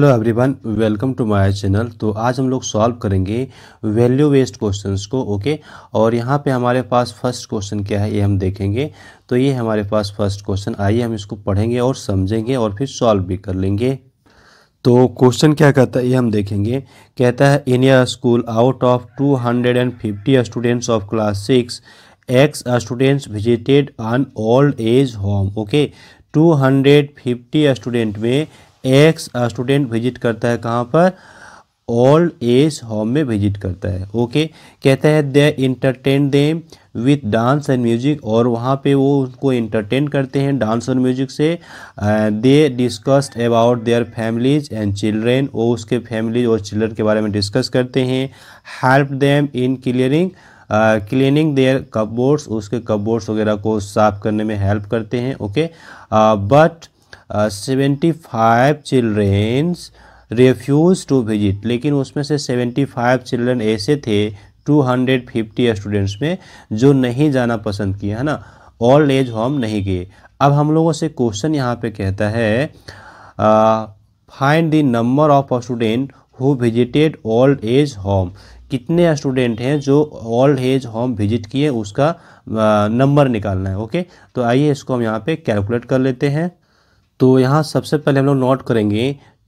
hello everyone welcome to my channel तो आज हम लोग सॉल्व करेंगे वैल्यू वेस्ट क्वेश्चंस को ओके और यहाँ पे हमारे पास फर्स्ट क्वेश्चन क्या है ये हम देखेंगे तो ये हमारे पास फर्स्ट क्वेश्चन आइए हम इसको पढ़ेंगे और समझेंगे और फिर सॉल्व भी कर लेंगे तो क्वेश्चन क्या कहता है ये हम देखेंगे कहता है in a school out of two hundred and fifty students of class six x students visited on old age home okay 250 student में एक्स स्टूडेंट विजिट करता है कहाँ पर ओल्ड एज होम में विजिट करता है ओके कहता है they entertain them with dance and music और वहाँ पे वो उनको इंटरटेन करते हैं डांस और म्यूजिक से they discussed about their families and children वो उसके फैमिलीज और चिल्ड्रन के बारे में डिस्कस करते हैं help them in clearing cleaning their cupboards उसके कपबोर्ड्स वगैरह को साफ करने में हेल्प करते हैं okay but uh, seventy five childrens refuse to visit लेकिन उसमें से सेवेंटी फाइव चिल्ड्रेन ऐसे थे टू हंड्रेड फिफ्टी स्टूडेंट्स में जो नहीं जाना पसंद किए है ना ओल्ड एज होम नहीं गए अब हम लोगों से क्वेश्चन यहाँ पे कहता है find the number of student who visited old age home कितने स्टूडेंट हैं जो ओल्ड एज होम विजिट किए उसका नंबर निकालना है ओके तो आइए इसको हम यहाँ पे कैलकुलेट कर लेते हैं तो यहाँ सबसे पहले हम लोग नोट करेंगे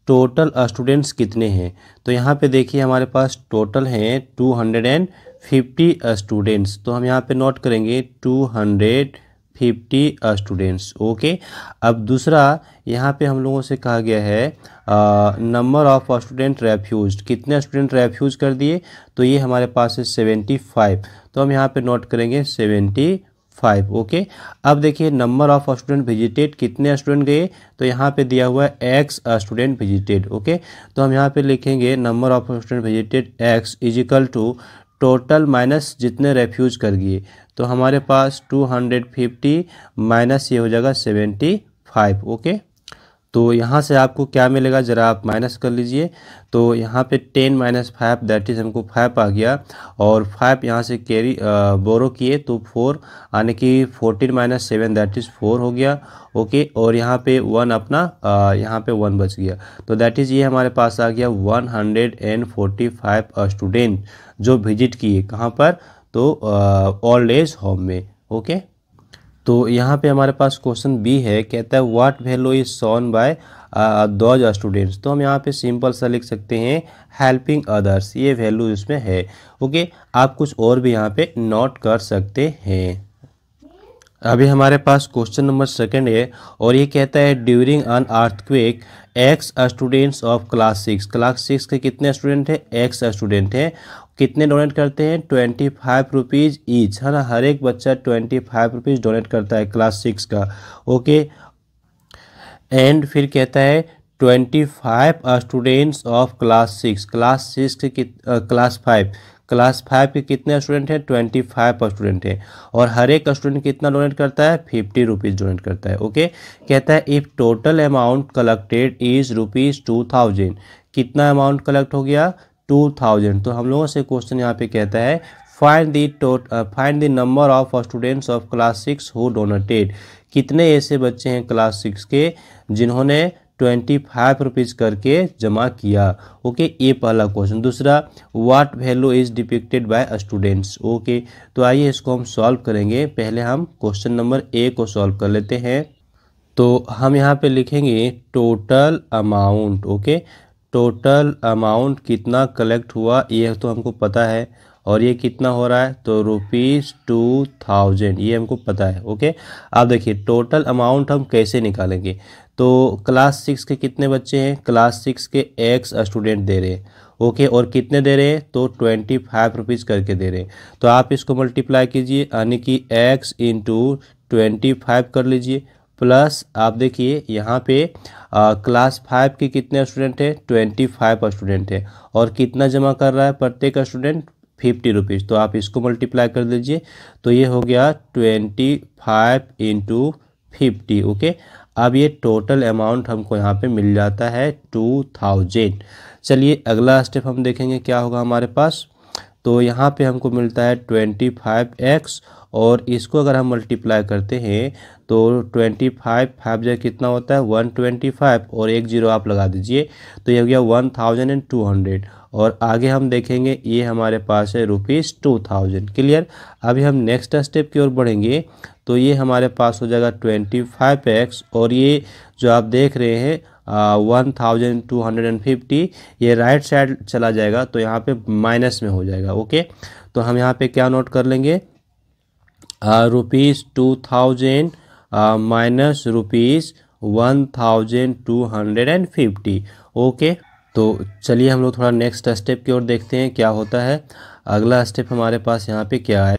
टोटल स्टूडेंट्स कितने हैं तो यहाँ पे देखिए हमारे पास टोटल हैं two hundred and fifty students तो हम यहाँ पे नोट करेंगे two hundred fifty students okay अब दूसरा यहाँ पे हम लोगों से कहा गया है नंबर ऑफ स्टूडेंट रेफ्यूज कितने स्टूडेंट रेफ्यूज कर दिए तो ये हमारे पास है सेवेंटी फाइव तो हम यहाँ पे नोट करेंगे सेवेंटी फाइव ओके अब देखिए नंबर ऑफ स्टूडेंट विजिटेड कितने स्टूडेंट गए तो यहाँ पे दिया हुआ है एक्स स्टूडेंट विजिटेड ओके तो हम यहाँ पे लिखेंगे number of student visited x equal to total minus जितने रेफ्यूज कर गए तो हमारे पास टू हंड्रेड फिफ्टी माइनस ये हो जाएगा सेवेंटी फाइव ओके तो यहाँ से आपको क्या मिलेगा ज़रा आप माइनस कर लीजिए तो यहाँ पे ten minus five that is हमको फाइव आ गया और फाइव यहाँ से कैरी बोरो किए तो फोर यानी कि fourteen minus seven that is four हो गया ओके और यहाँ पे वन अपना आ, यहाँ पे वन बच गया तो दैट इज़ ये हमारे पास आ गया one hundred and forty five student जो विजिट किए कहाँ पर तो ऑल एज होम में ओके तो यहाँ पे हमारे पास क्वेश्चन बी है कहता है what value is shown by those students तो हम यहाँ पे सिंपल सा लिख सकते हैं हेल्पिंग अदर्स ये वैल्यू इसमें है ओके आप कुछ और भी यहाँ पे नोट कर सकते हैं अभी हमारे पास क्वेश्चन नंबर सेकंड है और ये कहता है during an earthquake x students of class six class six के कितने स्टूडेंट हैं एक्स स्टूडेंट हैं कितने डोनेट करते हैं ट्वेंटी फाइव रुपीज़ ईच है ना हर एक बच्चा ट्वेंटी फाइव रुपीज़ डोनेट करता है क्लास सिक्स का ओके एंड फिर कहता है twenty five students of class six class six के क्लास फाइव क्लास फाइव के कितने स्टूडेंट हैं ट्वेंटी फाइव स्टूडेंट हैं और हर एक स्टूडेंट कितना डोनेट करता है फिफ्टी रुपीज़ डोनेट करता है ओके कहता है if total amount collected is rupees two thousand कितना अमाउंट कलेक्ट हो गया टू थाउजेंड तो हम लोगों से क्वेश्चन यहाँ पे कहता है find the total find the number of students of class six who donated कितने ऐसे बच्चे हैं क्लास सिक्स के जिन्होंने ट्वेंटी फाइव रुपीज़ करके जमा किया ओके ये पहला क्वेश्चन दूसरा what value is depicted by students okay तो आइए इसको हम सॉल्व करेंगे पहले हम क्वेश्चन नंबर ए को सॉल्व कर लेते हैं तो हम यहाँ पे लिखेंगे total amount okay total amount कितना कलेक्ट हुआ ये तो हमको पता है और ये कितना हो रहा है तो रुपीज़ टू थाउजेंड ये हमको पता है ओके अब देखिए टोटल अमाउंट हम कैसे निकालेंगे तो क्लास सिक्स के कितने बच्चे हैं क्लास सिक्स के एक्स स्टूडेंट दे रहे हैं ओके और कितने दे रहे हैं तो ट्वेंटी फाइव रुपीज़ करके दे रहे हैं तो आप इसको मल्टीप्लाई कीजिए यानी कि एक्स इंटू ट्वेंटी फाइव कर लीजिए प्लस आप देखिए यहाँ पे आ, क्लास फाइव के कितने स्टूडेंट हैं ट्वेंटी फाइव स्टूडेंट हैं और कितना जमा कर रहा है प्रत्येक स्टूडेंट फिफ्टी रुपीज़ तो आप इसको मल्टीप्लाई कर दीजिए तो ये हो गया twenty five into fifty okay अब ये टोटल अमाउंट हमको यहाँ पे मिल जाता है टू थाउजेंड चलिए अगला स्टेप हम देखेंगे क्या होगा हमारे पास तो यहाँ पे हमको मिलता है ट्वेंटी फाइव एक्स और इसको अगर हम मल्टीप्लाई करते हैं तो ट्वेंटी फाइव फाइव जो कितना होता है वन ट्वेंटी फाइव और एक जीरो आप लगा दीजिए तो ये हो गया one thousand and two hundred और आगे हम देखेंगे ये हमारे पास है रुपीज़ टू थाउजेंड क्लियर अभी हम नेक्स्ट स्टेप की ओर बढ़ेंगे तो ये हमारे पास हो जाएगा ट्वेंटी फाइव एक्स और ये जो आप देख रहे हैं one thousand two hundred and fifty ये राइट साइड चला जाएगा तो यहाँ पे माइनस में हो जाएगा ओके तो हम यहाँ पे क्या नोट कर लेंगे rupees two thousand minus rupees one thousand two hundred and fifty okay तो चलिए हम लोग थोड़ा नेक्स्ट स्टेप की ओर देखते हैं क्या होता है अगला स्टेप हमारे पास यहाँ पे क्या है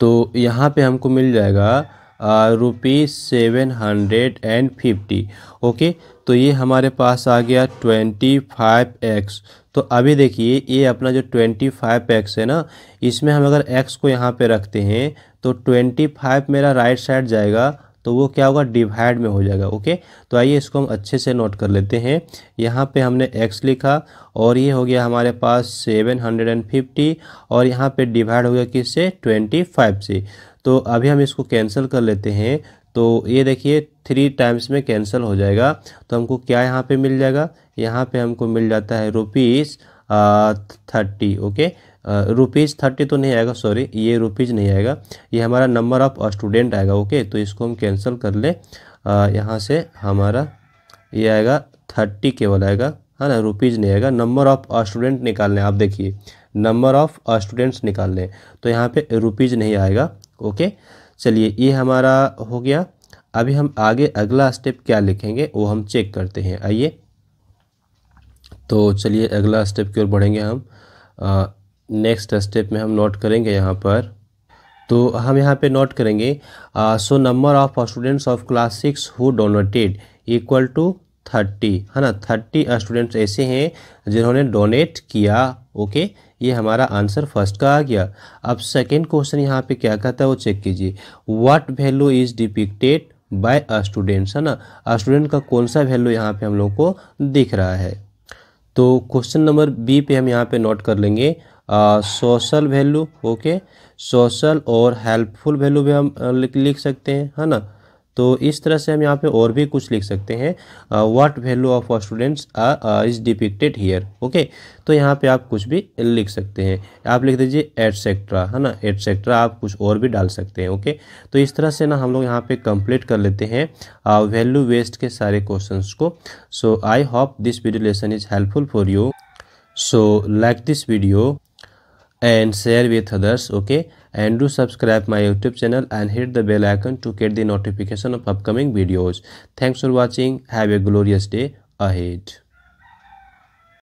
तो यहाँ पे हमको मिल जाएगा rupees seven hundred and fifty okay तो ये हमारे पास आ गया ट्वेंटी फाइव एक्स तो अभी देखिए ये अपना जो ट्वेंटी फाइव एक्स है ना इसमें हम अगर एक्स को यहाँ पे रखते हैं तो ट्वेंटी फाइव मेरा राइट साइड जाएगा तो वो क्या होगा डिवाइड में हो जाएगा ओके तो आइए इसको हम अच्छे से नोट कर लेते हैं यहाँ पे हमने x लिखा और ये हो गया हमारे पास 750 और यहाँ पे डिवाइड हो गया किससे 25 से तो अभी हम इसको कैंसिल कर लेते हैं तो ये देखिए थ्री टाइम्स में कैंसिल हो जाएगा तो हमको क्या यहाँ पे मिल जाएगा यहाँ पे हमको मिल जाता है rupees thirty okay rupees thirty तो नहीं आएगा सॉरी ये रुपीज़ नहीं आएगा ये हमारा नंबर ऑफ स्टूडेंट आएगा ओके तो इसको हम कैंसिल कर ले यहाँ से हमारा ये आएगा थर्टी केवल आएगा है ना रुपीज़ नहीं आएगा नंबर ऑफ स्टूडेंट निकालने आप देखिए नंबर ऑफ स्टूडेंट्स लें तो यहाँ पे रुपीज़ नहीं आएगा ओके चलिए ये हमारा हो गया अभी हम आगे अगला स्टेप क्या लिखेंगे वो हम चेक करते हैं आइए तो चलिए अगला स्टेप की ओर बढ़ेंगे हम नेक्स्ट स्टेप में हम नोट करेंगे यहाँ पर तो हम यहाँ पे नोट करेंगे so number of students of class six who donated equal to thirty है ना थर्टी स्टूडेंट्स ऐसे हैं जिन्होंने डोनेट किया ओके ये हमारा आंसर फर्स्ट का आ गया अब सेकेंड क्वेश्चन यहाँ पे क्या कहता है वो चेक कीजिए what value is depicted by students है ना स्टूडेंट का कौन सा वैल्यू यहाँ पे हम लोग को दिख रहा है तो क्वेश्चन नंबर बी पे हम यहाँ पे नोट कर लेंगे सोशल वैल्यू ओके सोशल और हेल्पफुल वैल्यू भी हम लिख लिख सकते हैं है ना तो इस तरह से हम यहाँ पे और भी कुछ लिख सकते हैं what value of students is depicted here okay तो यहाँ पे आप कुछ भी लिख सकते हैं आप लिख दीजिए एटसेट्रा है ना एटसेट्रा आप कुछ और भी डाल सकते हैं ओके तो इस तरह से ना हम लोग यहाँ पे कंप्लीट कर लेते हैं वैल्यू वेस्ट के सारे क्वेश्चन को so I hope this video lesson is helpful for you so like this video and share with others okay and do subscribe my youtube channel and hit the bell icon to get the notification of upcoming videos thanks for watching have a glorious day ahead